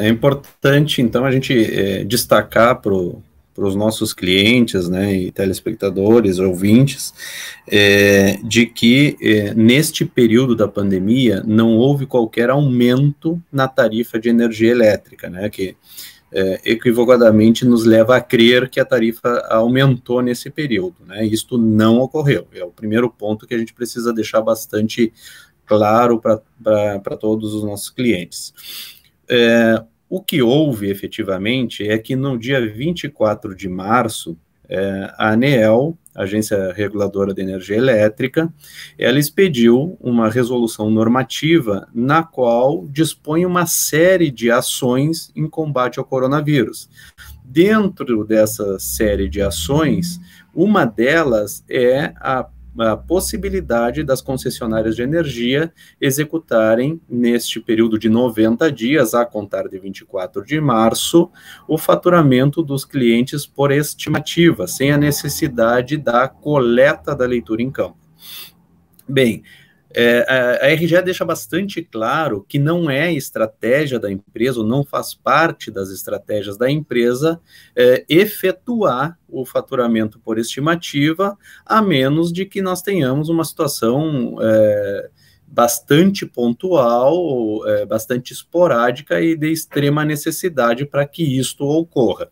É importante, então, a gente é, destacar para os nossos clientes, né, e telespectadores, ouvintes, é, de que é, neste período da pandemia não houve qualquer aumento na tarifa de energia elétrica, né, que é, equivocadamente nos leva a crer que a tarifa aumentou nesse período, né, isto não ocorreu, é o primeiro ponto que a gente precisa deixar bastante claro para todos os nossos clientes. É, o que houve efetivamente é que no dia 24 de março, é, a ANEEL, Agência Reguladora de Energia Elétrica, ela expediu uma resolução normativa na qual dispõe uma série de ações em combate ao coronavírus. Dentro dessa série de ações, uma delas é a a possibilidade das concessionárias de energia executarem, neste período de 90 dias, a contar de 24 de março, o faturamento dos clientes por estimativa, sem a necessidade da coleta da leitura em campo. Bem, é, a, a RGE deixa bastante claro que não é estratégia da empresa, ou não faz parte das estratégias da empresa, é, efetuar o faturamento por estimativa, a menos de que nós tenhamos uma situação é, bastante pontual, é, bastante esporádica e de extrema necessidade para que isto ocorra.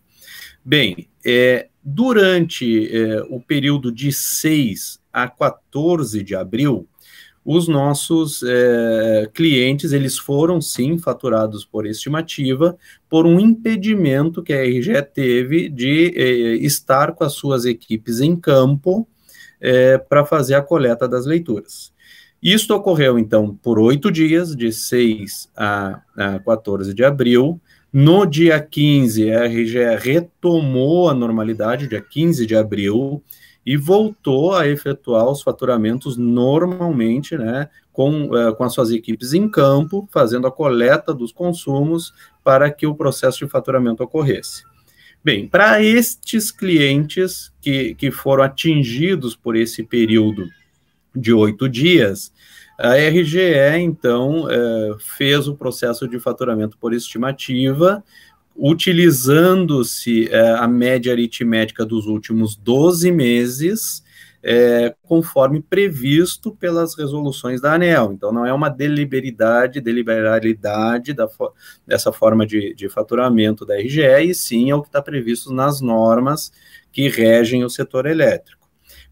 Bem, é, durante é, o período de 6 a 14 de abril, os nossos é, clientes, eles foram sim faturados por estimativa, por um impedimento que a RGE teve de é, estar com as suas equipes em campo é, eh, para fazer a coleta das leituras. Isto ocorreu, então, por oito dias, de 6 a, a 14 de abril, no dia 15, a RGE retomou a normalidade, dia 15 de abril, e voltou a efetuar os faturamentos normalmente, né, com, eh, com as suas equipes em campo, fazendo a coleta dos consumos para que o processo de faturamento ocorresse. Bem, para estes clientes que, que foram atingidos por esse período de oito dias, a RGE, então, eh, fez o processo de faturamento por estimativa, utilizando-se é, a média aritmética dos últimos 12 meses, é, conforme previsto pelas resoluções da ANEL. Então, não é uma deliberidade, deliberalidade da, dessa forma de, de faturamento da RGE, e sim é o que está previsto nas normas que regem o setor elétrico.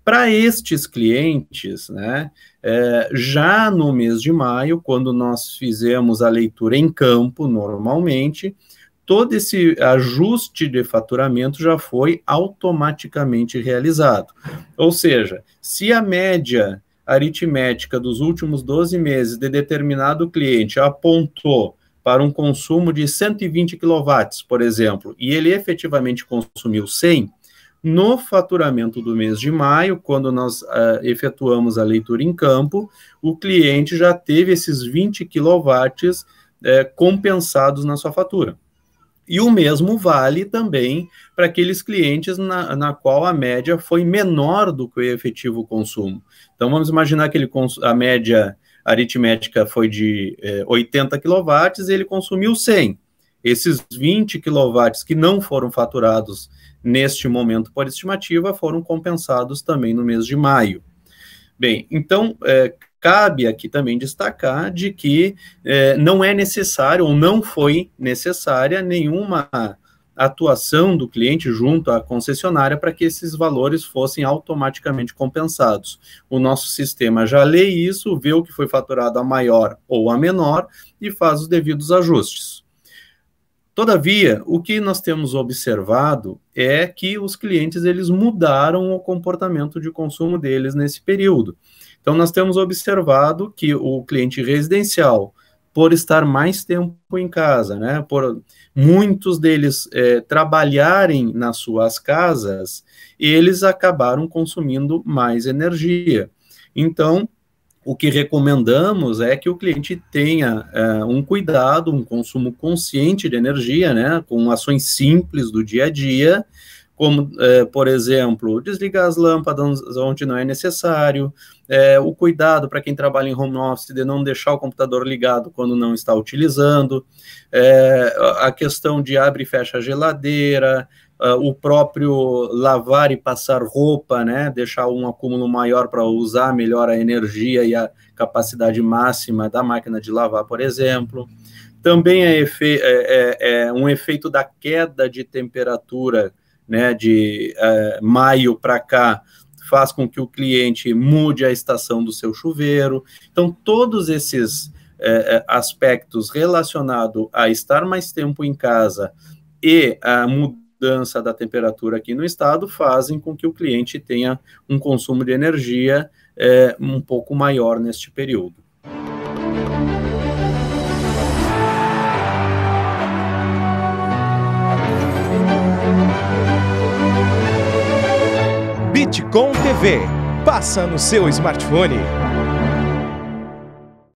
Para estes clientes, né, é, já no mês de maio, quando nós fizemos a leitura em campo, normalmente, todo esse ajuste de faturamento já foi automaticamente realizado. Ou seja, se a média aritmética dos últimos 12 meses de determinado cliente apontou para um consumo de 120 kW, por exemplo, e ele efetivamente consumiu 100, no faturamento do mês de maio, quando nós uh, efetuamos a leitura em campo, o cliente já teve esses 20 kW uh, compensados na sua fatura. E o mesmo vale também para aqueles clientes na, na qual a média foi menor do que o efetivo consumo. Então, vamos imaginar que ele a média aritmética foi de eh, 80 kW e ele consumiu 100. Esses 20 kW que não foram faturados neste momento por estimativa foram compensados também no mês de maio. Bem, então, eh, Cabe aqui também destacar de que é, não é necessário ou não foi necessária nenhuma atuação do cliente junto à concessionária para que esses valores fossem automaticamente compensados. O nosso sistema já lê isso, vê o que foi faturado a maior ou a menor e faz os devidos ajustes. Todavia, o que nós temos observado é que os clientes eles mudaram o comportamento de consumo deles nesse período. Então, nós temos observado que o cliente residencial, por estar mais tempo em casa, né, por muitos deles é, trabalharem nas suas casas, eles acabaram consumindo mais energia. Então, o que recomendamos é que o cliente tenha é, um cuidado, um consumo consciente de energia, né, com ações simples do dia a dia, como, é, por exemplo, desligar as lâmpadas onde não é necessário, é, o cuidado para quem trabalha em home office de não deixar o computador ligado quando não está utilizando, é, a questão de abre e fecha a geladeira, é, o próprio lavar e passar roupa, né, deixar um acúmulo maior para usar melhor a energia e a capacidade máxima da máquina de lavar, por exemplo. Também é, efe é, é, é um efeito da queda de temperatura né, de é, maio para cá, faz com que o cliente mude a estação do seu chuveiro. Então, todos esses é, é aspectos relacionados a estar mais tempo em casa e a mudança da temperatura aqui no estado fazem com que o cliente tenha um consumo de energia é, um pouco maior neste período. Com TV. Passa no seu smartphone.